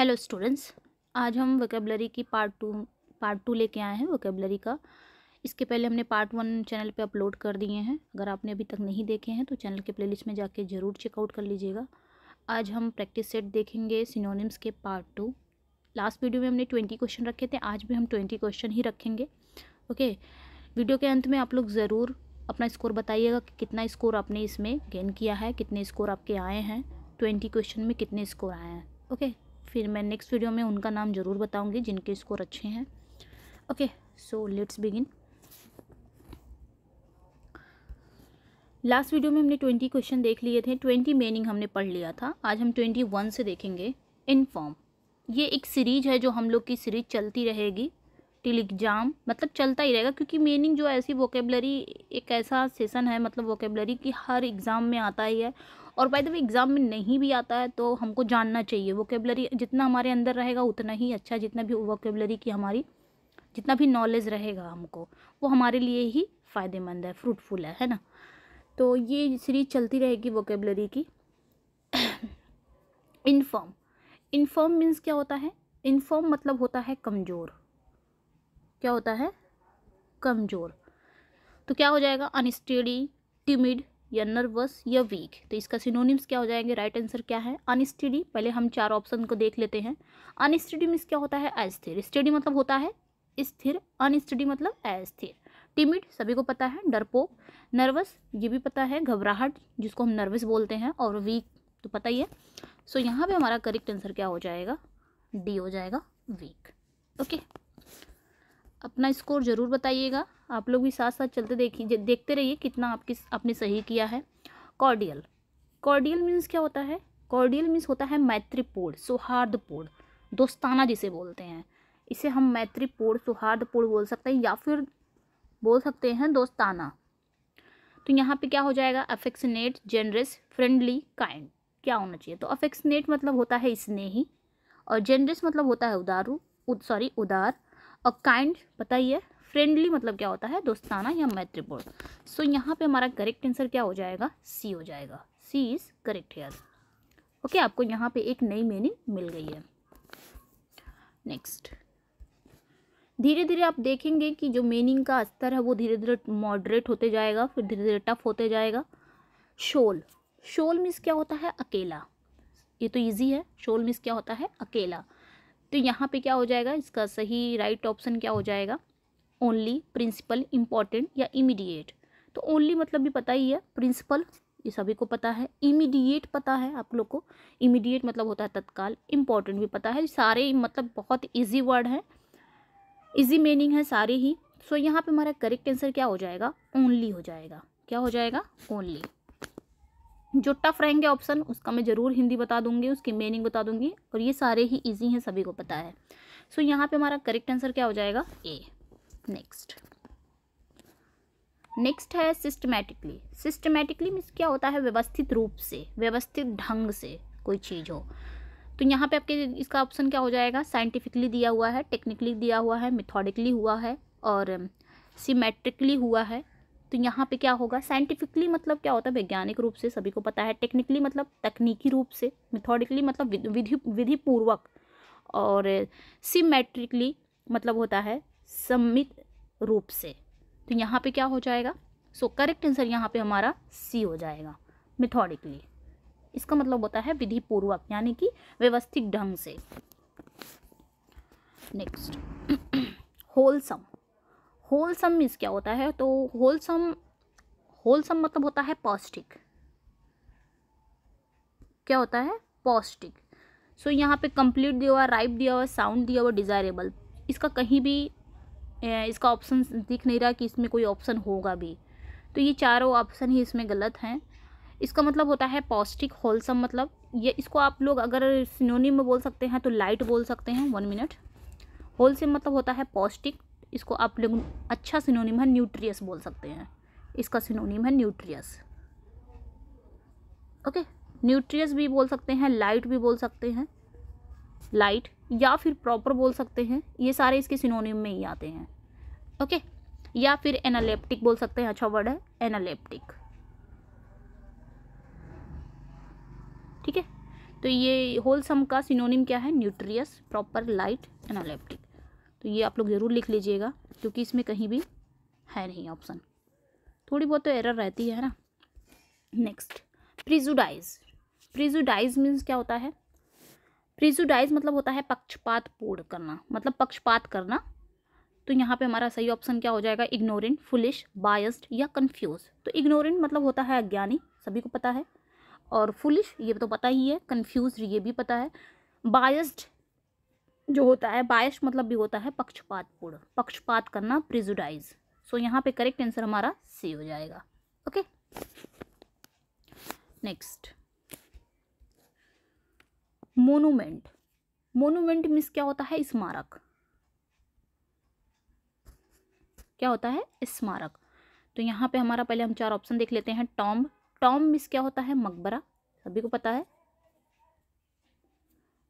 Hello students आज हम vocabulary की पार्ट टू पार्ट टू लेके आए हैं वोकेबलरी का इसके पहले हमने पार्ट वन चैनल पे अपलोड कर दिए हैं अगर आपने अभी तक नहीं देखे हैं तो चैनल के प्लेलिस्ट में जाके ज़रूर चेकआउट कर लीजिएगा आज हम प्रैक्टिस सेट देखेंगे सिनोनिम्स के पार्ट टू लास्ट वीडियो में हमने ट्वेंटी क्वेश्चन रखे थे आज भी हम ट्वेंटी क्वेश्चन ही रखेंगे ओके वीडियो के अंत में आप लोग ज़रूर अपना स्कोर बताइएगा कि कितना स्कोर आपने इसमें गेन किया है कितने स्कोर आपके आए हैं ट्वेंटी क्वेश्चन में कितने स्कोर आए हैं ओके फिर मैं नेक्स्ट वीडियो में उनका नाम ज़रूर बताऊँगी जिनके स्कोर अच्छे हैं okay so let's begin last video में हमने ट्वेंटी क्वेश्चन देख लिए थे ट्वेंटी मीनिंग हमने पढ़ लिया था आज हम ट्वेंटी वन से देखेंगे इन फॉर्म ये एक सीरीज है जो हम लोग की सीरीज चलती रहेगी टिल एग्जाम मतलब चलता ही रहेगा क्योंकि मीनिंग जो ऐसी वोकेबलरी एक ऐसा सेशन है मतलब वोकेबलरी कि हर एग्ज़ाम में आता ही है और बाय द वे एग्ज़ाम में नहीं भी आता है तो हमको जानना चाहिए वोकेबलरी जितना हमारे अंदर रहेगा उतना ही अच्छा जितना भी वोकेबलरी की हमारी जितना भी नॉलेज रहेगा हमको वो हमारे लिए ही फ़ायदेमंद है फ्रूटफुल है है ना तो ये सीरीज चलती रहेगी वोकेबलरी की इनफॉर्म इनफॉर्म मीन्स क्या होता है इनफॉर्म मतलब होता है कमज़ोर क्या होता है कमज़ोर तो क्या हो जाएगा अनस्टेडी टिमिड या नर्वस या वीक तो इसका सिनोनिम्स क्या हो जाएंगे राइट right आंसर क्या है अनस्टडी पहले हम चार ऑप्शन को देख लेते हैं अनस्टडी मीन्स क्या होता है अस्थिर स्टडी मतलब होता है स्थिर अनस्टडी मतलब अस्थिर टिमिड सभी को पता है डरपोक नर्वस ये भी पता है घबराहट जिसको हम नर्वस बोलते हैं और वीक तो पता ही है सो so, यहाँ पे हमारा करेक्ट आंसर क्या हो जाएगा डी हो जाएगा वीक ओके okay. अपना स्कोर ज़रूर बताइएगा आप लोग भी साथ साथ चलते देखिए देखते रहिए कितना आपकी आपने सही किया है कॉर्डियल कॉर्डियल मीन्स क्या होता है कॉर्डियल मीन्स होता है मैत्रीपूर्ण सौहार्दपूर्ण दोस्ताना जिसे बोलते हैं इसे हम मैत्रीपूर्ण सौहार्दपूर्ण बोल सकते हैं या फिर बोल सकते हैं दोस्ताना तो यहाँ पे क्या हो जाएगा अफेक्सनेट जेनरस फ्रेंडली काइंड क्या होना चाहिए तो अफेक्सनेट मतलब होता है स्नेही और जेनरस मतलब होता है उदारू उद सॉरी उदार और काइंड पता ही है फ्रेंडली मतलब क्या होता है दोस्ताना या मैत्रीपूर्ण सो so, यहाँ पे हमारा करेक्ट आंसर क्या हो जाएगा सी हो जाएगा C is correct here okay आपको यहाँ पे एक नई मीनिंग मिल गई है नेक्स्ट धीरे धीरे आप देखेंगे कि जो मीनिंग का स्तर है वो धीरे धीरे मॉडरेट होते जाएगा फिर धीरे धीरे टफ होते जाएगा शोल शोल मीन्स क्या होता है अकेला ये तो इजी है शोल मीन्स क्या होता है अकेला तो यहाँ पे क्या हो जाएगा इसका सही राइट ऑप्शन क्या हो जाएगा ओनली प्रिंसिपल इम्पॉर्टेंट या इमीडिएट तो ओनली मतलब भी पता ही है प्रिंसिपल ये सभी को पता है इमीडिएट पता है आप लोग को इमीडिएट मतलब होता है तत्काल इम्पॉर्टेंट भी पता है सारे मतलब बहुत ईजी वर्ड हैं ईजी मीनिंग है सारे ही सो so, यहाँ पे हमारा करेक्ट आंसर क्या हो जाएगा ओनली हो जाएगा क्या हो जाएगा ओनली जो टफ रहेंगे ऑप्शन उसका मैं ज़रूर हिंदी बता दूंगी उसकी मीनिंग बता दूंगी और ये सारे ही ईजी हैं सभी को पता है सो so, यहाँ पे हमारा करेक्ट आंसर क्या हो जाएगा ए नेक्स्ट नेक्स्ट है सिस्टमैटिकली सिस्टमैटिकली मीन्स क्या होता है व्यवस्थित रूप से व्यवस्थित ढंग से कोई चीज़ हो तो यहाँ पे आपके इसका ऑप्शन क्या हो जाएगा साइंटिफिकली दिया हुआ है टेक्निकली दिया हुआ है मिथोडिकली हुआ है और सीमेट्रिकली um, हुआ है तो यहाँ पे क्या होगा साइंटिफिकली मतलब क्या होता है वैज्ञानिक रूप से सभी को पता है टेक्निकली मतलब तकनीकी रूप से मिथोडिकली मतलब विधि विधिपूर्वक पूर्वक और सीमेट्रिकली मतलब होता है सम्मित रूप से तो यहाँ पे क्या हो जाएगा सो करेक्ट आंसर यहाँ पे हमारा सी हो जाएगा मिथोडिकली इसका मतलब होता है विधि पूर्वक यानी कि व्यवस्थित ढंग से नेक्स्ट होलसम होलसम मीन्स क्या होता है तो होलसम होलसम मतलब होता है पौष्टिक क्या होता है पौष्टिक सो so, यहाँ पे कंप्लीट दिया हुआ राइप दिया हुआ साउंड दिया हुआ डिज़ायरेबल इसका कहीं भी इसका ऑप्शन दिख नहीं रहा कि इसमें कोई ऑप्शन होगा भी तो ये चारों ऑप्शन ही इसमें गलत हैं इसका मतलब होता है पौष्टिक होलसम मतलब ये इसको आप लोग अगर सिनोनिम में बोल सकते हैं तो लाइट बोल सकते हैं वन मिनट होलसेम मतलब होता है पौष्टिक इसको आप लोग अच्छा सिनोनिम है न्यूट्रियस बोल सकते हैं इसका सिनोनिम है न्यूट्रियस ओके न्यूट्रियस भी बोल सकते हैं लाइट भी बोल सकते हैं लाइट या फिर प्रॉपर बोल सकते हैं ये सारे इसके सिनोनियम में ही आते हैं ओके या फिर एनालेप्टिक बोल सकते हैं अच्छा वर्ड है एनालेप्टिक ठीक है तो ये होलसम का सिनोनिम क्या है न्यूट्रियस प्रॉपर लाइट एनालेप्टिक तो ये आप लोग ज़रूर लिख लीजिएगा क्योंकि इसमें कहीं भी है नहीं ऑप्शन थोड़ी बहुत तो एरर रहती है ना नेक्स्ट प्रिजुडाइज प्रिजुडाइज मीन्स क्या होता है प्रिजुडाइज मतलब होता है पक्षपात पूर्ण करना मतलब पक्षपात करना तो यहाँ पे हमारा सही ऑप्शन क्या हो जाएगा इग्नोरेंट फुलिश बायस्ड या कन्फ्यूज तो इग्नोरेंट मतलब होता है अज्ञानी सभी को पता है और फुलिश ये तो पता ही है कन्फ्यूज ये भी पता है बायस्ड जो होता है बायस मतलब भी होता है पक्षपात पूर्ण पक्षपात करना प्रिजुडाइज सो so, यहाँ पे करेक्ट आंसर हमारा सी हो जाएगा okay next monument monument means क्या होता है स्मारक क्या होता है स्मारक तो यहाँ पे हमारा पहले हम चार ऑप्शन देख लेते हैं टॉम टॉम मीन्स क्या होता है मकबरा सभी को पता है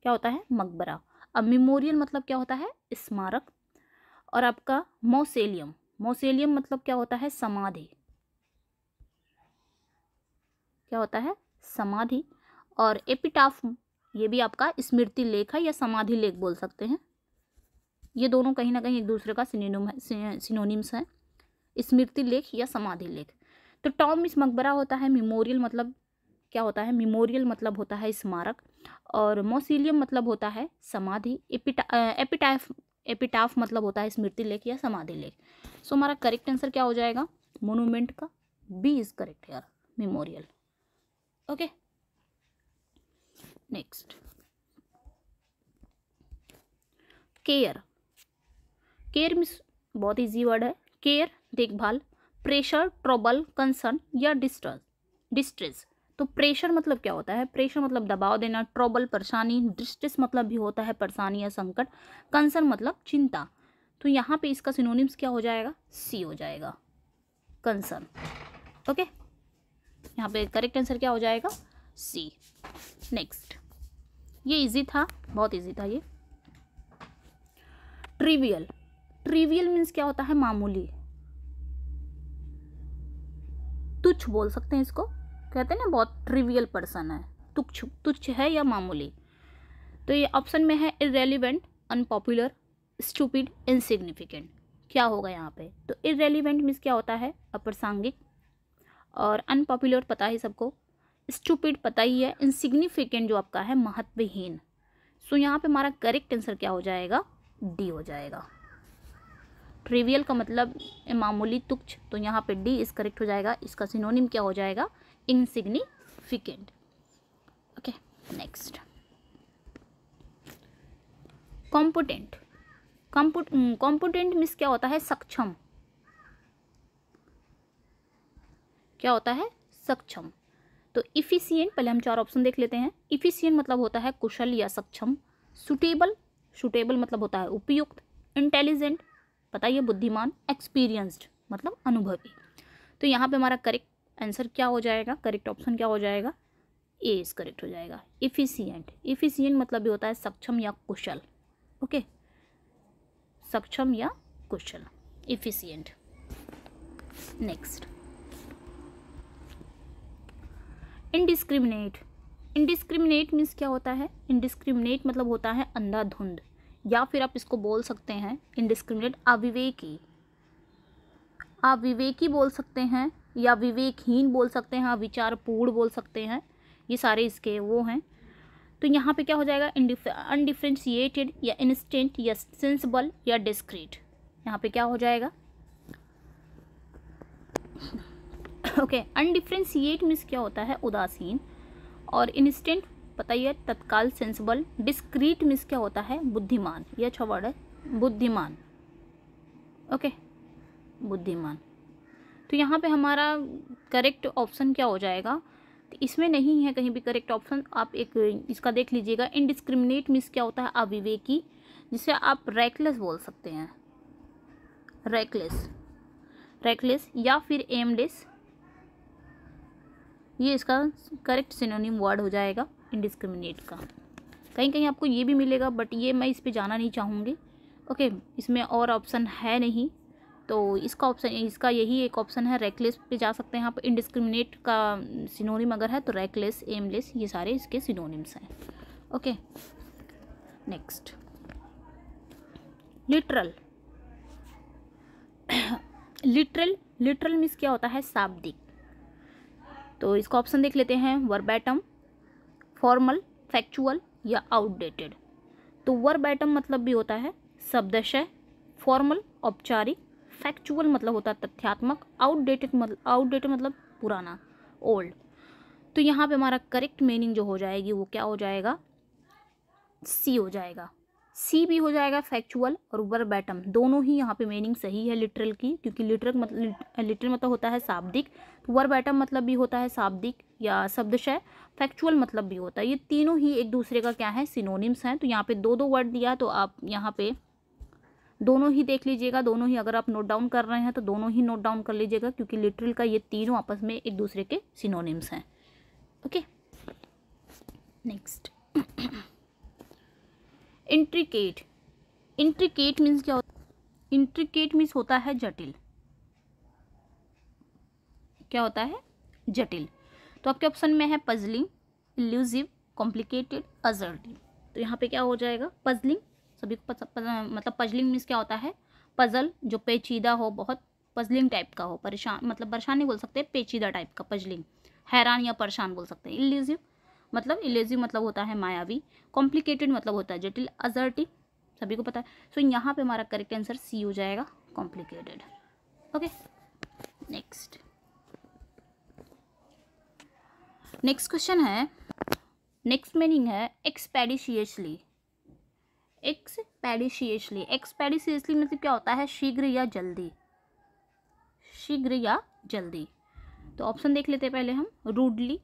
क्या होता है मकबरा अब मेमोरियल मतलब क्या होता है स्मारक और आपका मोसेलियम मोसेलियम मतलब क्या होता है समाधि क्या होता है समाधि और एपिटाफ ये भी आपका स्मृति लेख है या समाधि लेख बोल सकते हैं ये दोनों कहीं ना कहीं एक दूसरे का सिनोनिम है सिनोनिम्स है स्मृति लेख या समाधि लेख तो टॉम इस मकबरा होता है मेमोरियल मतलब क्या होता है मेमोरियल मतलब होता है स्मारक और मोसीलियम मतलब होता है समाधि एपिटा एपिटाफ एपिटाफ मतलब होता है स्मृति लेख या समाधि लेख सो हमारा करेक्ट आंसर क्या हो जाएगा मोनूमेंट का बी इज़ करेक्ट यार memorial okay next care care means बहुत इजी वर्ड है केयर देखभाल प्रेशर ट्रबल कंसर्न या डिस्टर्स डिस्ट्रेस तो प्रेशर मतलब क्या होता है प्रेशर मतलब दबाव देना ट्रबल परेशानी डिस्ट्रेस मतलब भी होता है परेशानी या संकट कंसर्न मतलब चिंता तो यहाँ पे इसका सिनोनिम्स क्या हो जाएगा सी हो जाएगा कंसर्न ओके यहाँ पे करेक्ट आंसर क्या हो जाएगा सी नेक्स्ट ये इजी था बहुत इजी था ये ट्रिवियल ट्रिवियल मीन्स क्या होता है मामूली तुच्छ बोल सकते हैं इसको कहते हैं ना बहुत ट्रिवियल पर्सन है तुच्छ तुच्छ है या मामूली तो ये ऑप्शन में है इरेलीवेंट अनपॉपुलर स्टूपिड इनसिग्निफिकेंट क्या होगा यहाँ पे तो इरेलीवेंट मीन्स क्या होता है अप्रासंगिक और अनपॉपुलर पता ही सबको स्टूपिड पता ही है इनसिग्निफिकेंट जो आपका है महत्वहीन सो so, यहाँ पे हमारा करेक्ट आंसर क्या हो जाएगा डी हो जाएगा ट्रिवियल का मतलब मामूली तुक्ष तो यहाँ पे डी इस करेक्ट हो जाएगा इसका सिनोनिम क्या हो जाएगा insignificant okay next competent competent means क्या होता है सक्षम क्या होता है सक्षम तो इफ़िशियंट पहले हम चार ऑप्शन देख लेते हैं इफ़िशियंट मतलब होता है कुशल या सक्षम सुटेबल सुटेबल मतलब होता है उपयुक्त इंटेलिजेंट बताइए बुद्धिमान एक्सपीरियंस्ड मतलब अनुभवी तो यहाँ पे हमारा करेक्ट आंसर क्या हो जाएगा करेक्ट ऑप्शन क्या हो जाएगा ए इस करेक्ट हो जाएगा इफ़िशियंट इफ़िशियंट मतलब भी होता है सक्षम या कुशल ओके सक्षम या कुशल efficient next indiscriminate indiscriminate means क्या होता है इनडिस्क्रिमिनेट मतलब होता है अंधाधुंध या फिर आप इसको बोल सकते हैं इनडिस्क्रिमिनेट अविवेकी आप विवेकी बोल सकते हैं या विवेकहीन बोल सकते हैं विचारपूर्ण बोल सकते हैं ये सारे इसके वो हैं तो यहाँ पे क्या हो जाएगा अनडिफ्रेंशिएटेड या इंस्टेंट या सेंसिबल या डिस्क्रीट यहाँ पे क्या हो जाएगा ओके अनडिफ्रेंसीट मीन्स क्या होता है उदासीन और इंस्टेंट पता ही है तत्काल सेंसिबल डिस्क्रीट मीन्स क्या होता है बुद्धिमान ये अच्छा वर्ड है बुद्धिमान ओके बुद्धिमान तो यहाँ पे हमारा करेक्ट ऑप्शन क्या हो जाएगा तो इसमें नहीं है कहीं भी करेक्ट ऑप्शन आप एक इसका देख लीजिएगा इनडिस्क्रिमिनेट मीन्स क्या होता है अविवेकी जिसे आप रैकलेस बोल सकते हैं रैकलेस रैकलेस या फिर एमलेस ये इसका करेक्ट सिनोनिम वर्ड हो जाएगा इनडिस्क्रिमिनेट का कहीं कहीं आपको ये भी मिलेगा बट ये मैं इस पर जाना नहीं चाहूँगी ओके इसमें और ऑप्शन है नहीं तो इसका ऑप्शन इसका यही एक ऑप्शन है रेकलेस पे जा सकते हैं आप इनडिस्क्रिमिनेट का सिनोनिम अगर है तो रेकलेस एमलेस ये सारे इसके सिनोनिम्स हैं okay next literal literal literal means क्या होता है शाब्दिक तो इसका ऑप्शन देख लेते हैं वर्बैटम फॉर्मल फैक्चुअल या आउटडेटेड तो वर्बैटम मतलब भी होता है शब्दशय फॉर्मल औपचारिक फैक्चुअल मतलब होता है तथ्यात्मक आउटडेटेड मतलब आउटडेटेड मतलब पुराना ओल्ड तो यहाँ पे हमारा करेक्ट मीनिंग जो हो जाएगी वो क्या हो जाएगा सी हो जाएगा सी भी हो जाएगा फैक्चुअल और वर्बैटम दोनों ही यहाँ पे मीनिंग सही है लिटरल की क्योंकि लिटरल मतलब लिटरल मतलब होता है शाब्दिक वर तो वर्बैटम मतलब भी होता है शाब्दिक या शब्दशय फैक्चुअल मतलब भी होता है ये तीनों ही एक दूसरे का क्या है सिनोनिम्स हैं तो यहाँ पे दो दो वर्ड दिया तो आप यहाँ पे दोनों ही देख लीजिएगा दोनों ही अगर आप नोट डाउन कर रहे हैं तो दोनों ही नोट डाउन कर लीजिएगा क्योंकि लिटरल का ये तीनों आपस में एक दूसरे के सिनोनिम्स हैं okay next intricate intricate means क्या होता है इंट्रिकेट मीन्स होता है जटिल क्या होता है जटिल तो आपके ऑप्शन में है पजलिंग इल्यूजिव कॉम्प्लिकेटेड अजर्टिव तो यहाँ पे क्या हो जाएगा पजलिंग सभी को पज, पज, मतलब पजलिंग मीन्स क्या होता है पजल जो पेचीदा हो बहुत पजलिंग टाइप का हो परेशान मतलब परेशान नहीं बोल सकते पेचीदा टाइप का पजलिंग हैरान या परेशान बोल सकते हैं इल्यूजिव मतलब इलेजिव मतलब होता है मायावी कॉम्प्लिकेटेड मतलब होता है जटिल अजर्टिव सभी को पता है सो so, यहाँ पे हमारा करेक्ट आंसर सी हो जाएगा complicated okay next next question है नेक्स्ट मीनिंग है एक्सपेडिशियसली एक्सपेडिशियसली एक्सपेडिशियसली मतलब क्या होता है शीघ्र या जल्दी शीघ्र या जल्दी तो ऑप्शन देख लेते हैं पहले हम रूडली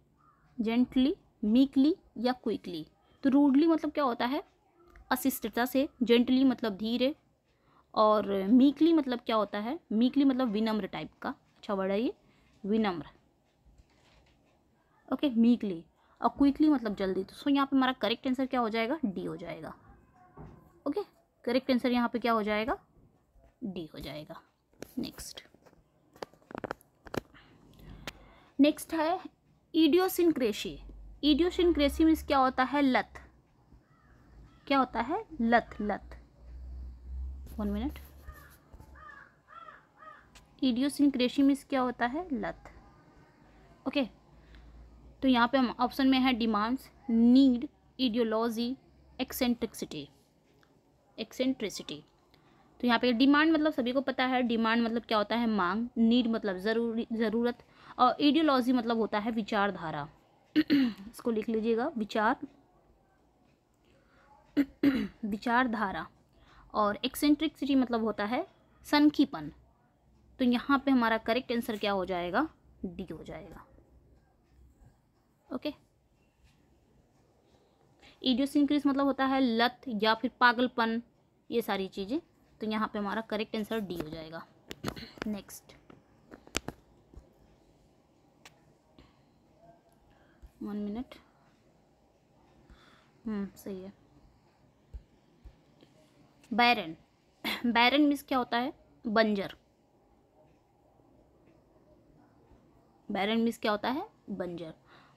जेंटली मीकली या क्विकली तो रूडली मतलब क्या होता है अशिष्टता से जेंटली मतलब धीरे और मीकली मतलब क्या होता है मीकली मतलब विनम्र टाइप का अच्छा वर्ड है ये विनम्र ओके मीकली और क्विकली मतलब जल्दी तो सो यहाँ पे हमारा करेक्ट आंसर क्या हो जाएगा डी हो जाएगा ओके करेक्ट आंसर यहाँ पे क्या हो जाएगा डी हो जाएगा नेक्स्ट नेक्स्ट है इडियोसिनक्रेशी इडियोसिनक्रेसी मीन्स क्या होता है लत क्या होता है लत लत वन मिनट इडियोसिनक्रेसी मीन्स क्या होता है लत ओके okay. तो यहाँ पे हम ऑप्शन में है demands need ideology eccentricity eccentricity तो यहाँ पे डिमांड मतलब सभी को पता है डिमांड मतलब क्या होता है मांग नीड मतलब ज़रूरी ज़रूरत और इडियोलॉजी मतलब होता है विचारधारा इसको लिख लीजिएगा विचार विचारधारा और एक्सेंट्रिकसिटी मतलब होता है सनखीपन तो यहाँ पे हमारा करेक्ट आंसर क्या हो जाएगा डी हो जाएगा ओके इडियोसिंक्रिस मतलब होता है लत या फिर पागलपन ये सारी चीज़ें तो यहाँ पे हमारा करेक्ट आंसर डी हो जाएगा नेक्स्ट वन मिनट hmm, सही है बैरन बैरन मिस क्या होता है बंजर बैरन मिस क्या होता है बंजर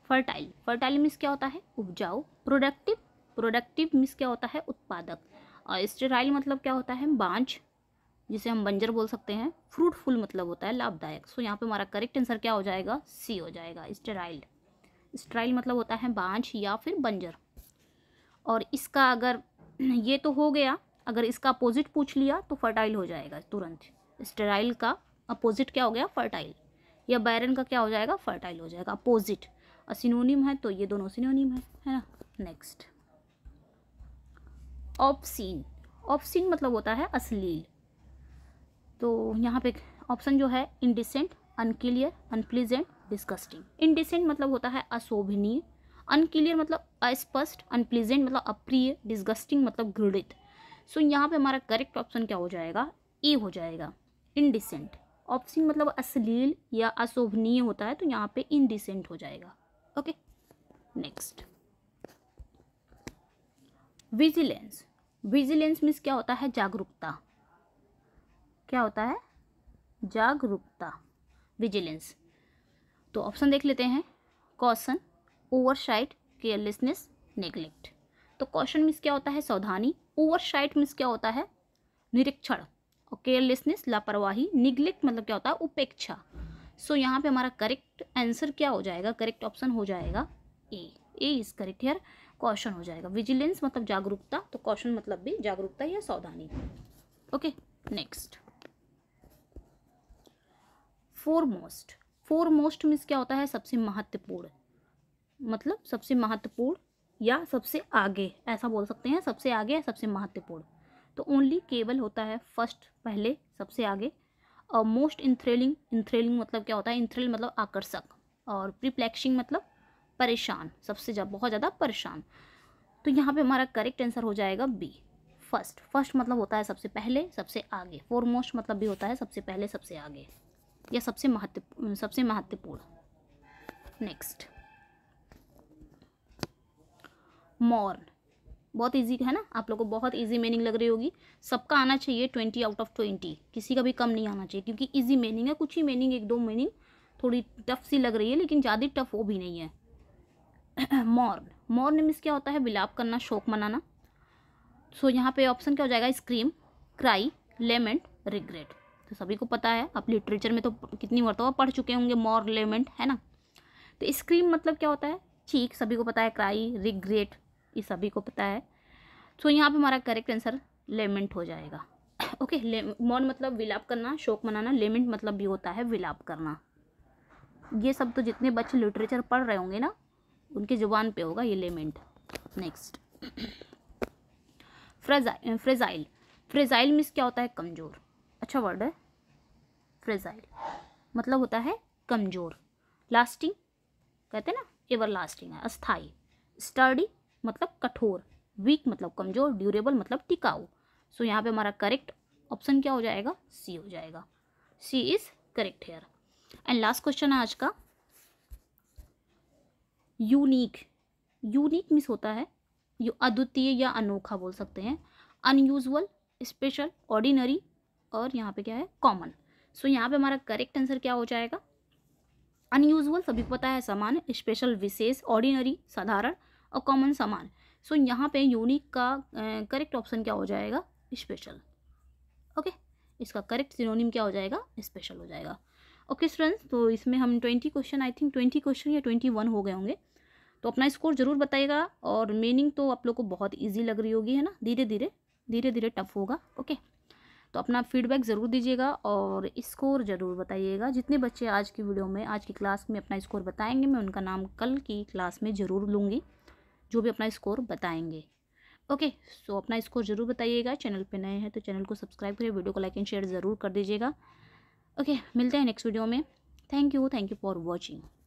फर्टाइल फर्टाइल मिस क्या होता है उपजाऊ प्रोडक्टिव प्रोडक्टिव मिस क्या होता है उत्पादक और स्टेराइल मतलब क्या होता है बांझ जिसे हम बंजर बोल सकते हैं फ्रूटफुल मतलब होता है लाभदायक सो यहाँ पे हमारा करेक्ट आंसर क्या हो जाएगा सी हो जाएगा स्टेराइल्ड स्ट्राइल मतलब होता है बांझ या फिर बंजर और इसका अगर ये तो हो गया अगर इसका अपोजिट पूछ लिया तो फर्टाइल हो जाएगा तुरंत स्ट्राइल का अपोजिट क्या हो गया फर्टाइल या बैरन का क्या हो जाएगा फर्टाइल हो जाएगा अपोजिट असिनोनिम है तो ये दोनों सिनोनिम है है ना नेक्स्ट ऑप्सिन ऑप्सिन मतलब होता है अश्लील तो यहाँ पे ऑप्शन जो है indecent unclear unpleasant disgusting indecent मतलब होता है अशोभनीय अनक्लियर मतलब अस्पष्ट अनप्लीजेंट मतलब अप्रिय डिस्गस्टिंग मतलब घृणित सो so, यहाँ पे हमारा करेक्ट ऑप्शन क्या हो जाएगा ए हो जाएगा इनडिसेंट ऑप्शन मतलब अश्लील या अशोभनीय होता है तो यहाँ पे इनडिसेंट हो जाएगा okay next vigilance vigilance means क्या होता है जागरूकता क्या होता है जागरूकता विजिलेंस तो ऑप्शन देख लेते हैं ओवर ओवरसाइट केयरलेसनेस नेग्लेक्ट तो कौशन मीन्स क्या होता है सावधानी ओवरसाइट मीन्स क्या होता है निरीक्षण और केयरलेसनेस लापरवाही निग्लेक्ट मतलब क्या होता है उपेक्षा सो so, यहाँ पे हमारा करेक्ट आंसर क्या हो जाएगा करेक्ट ऑप्शन हो जाएगा A A is correct here caution हो जाएगा विजिलेंस मतलब जागरूकता तो कौशन मतलब भी जागरूकता या सावधानी okay next foremost foremost means क्या होता है सबसे महत्वपूर्ण मतलब सबसे महत्वपूर्ण या सबसे आगे ऐसा बोल सकते हैं सबसे आगे या सबसे महत्वपूर्ण तो ओनली केवल होता है फर्स्ट पहले सबसे आगे और मोस्ट इंथ्रेलिंग इंथ्रेलिंग मतलब क्या होता है इंथ्रेल मतलब आकर्षक और प्रिप्लेक्शिंग मतलब परेशान सबसे ज़्यादा बहुत ज़्यादा परेशान तो यहाँ पे हमारा करेक्ट आंसर हो जाएगा बी फर्स्ट फर्स्ट मतलब होता है सबसे पहले सबसे आगे फोरमोस्ट मतलब भी होता है सबसे पहले सबसे आगे या सबसे महत्वपूर्ण सबसे महत्वपूर्ण नेक्स्ट मॉर्न बहुत इजी है ना आप लोगों को बहुत इजी मीनिंग लग रही होगी सबका आना चाहिए ट्वेंटी आउट ऑफ ट्वेंटी किसी का भी कम नहीं आना चाहिए क्योंकि इजी मीनिंग है कुछ ही मीनिंग एक दो मीनिंग थोड़ी टफ सी लग रही है लेकिन ज़्यादा टफ वो भी नहीं है मॉर्न मॉर्न मिस क्या होता है विलाप करना शोक मनाना सो so, यहाँ पे ऑप्शन क्या हो जाएगा स्क्रीम क्राई लेमेंट रिग्रेट तो सभी को पता है आप लिटरेचर में तो कितनी मरतबा पढ़ चुके होंगे मॉर लेमेंट है ना तो स्क्रीम मतलब क्या होता है चीख सभी को पता है क्राई रिग्रेट ये सभी को पता है तो यहाँ पे हमारा करेक्ट आंसर लेमेंट हो जाएगा ओके मौन मतलब विलाप करना शोक मनाना लेमेंट मतलब भी होता है विलाप करना ये सब तो जितने बच्चे लिटरेचर पढ़ रहे होंगे ना उनके जुबान पे होगा ये लेमेंट नेक्स्ट फ्रेजा फ्रेजाइल फ्रेजाइल मीन्स क्या होता है कमज़ोर अच्छा वर्ड है फ्रेजाइल मतलब होता है कमज़ोर लास्टिंग कहते हैं ना एवर लास्टिंग है अस्थाई स्टर्डी मतलब कठोर वीक मतलब कमज़ोर ड्यूरेबल मतलब टिकाऊ सो यहाँ पे हमारा करेक्ट ऑप्शन क्या हो जाएगा सी हो जाएगा C is correct here and last question है आज का यूनिक यूनिक मीस होता है यू अद्वितीय या अनोखा बोल सकते हैं अनयूजल स्पेशल ऑर्डिनरी और यहाँ पे क्या है कॉमन सो so, यहाँ पे हमारा करेक्ट आंसर क्या हो जाएगा अनयूजल सभी को पता है समान स्पेशल विशेष ऑर्डिनरी साधारण और कॉमन समान सो so, यहाँ पे यूनिक का करेक्ट uh, ऑप्शन क्या हो जाएगा स्पेशल ओके okay? इसका करेक्ट सिनोनिम क्या हो जाएगा स्पेशल हो जाएगा ओके okay, स्टूडेंट्स तो इसमें हम twenty question I think twenty question या ट्वेंटी वन हो गए होंगे तो अपना स्कोर ज़रूर बताएगा और मीनिंग तो आप लोग को बहुत ईजी लग रही होगी है ना धीरे धीरे धीरे धीरे टफ होगा ओके okay? तो अपना फीडबैक ज़रूर दीजिएगा और स्कोर ज़रूर बताइएगा जितने बच्चे आज की वीडियो में आज की क्लास में अपना स्कोर बताएंगे मैं उनका नाम कल की क्लास में ज़रूर लूँगी जो भी अपना स्कोर बताएंगे ओके सो अपना स्कोर ज़रूर बताइएगा चैनल पर नए हैं तो चैनल को सब्सक्राइब करिए वीडियो को लाइक एंड शेयर ज़रूर कर दीजिएगा ओके मिलते हैं नेक्स्ट वीडियो में thank you thank you for watching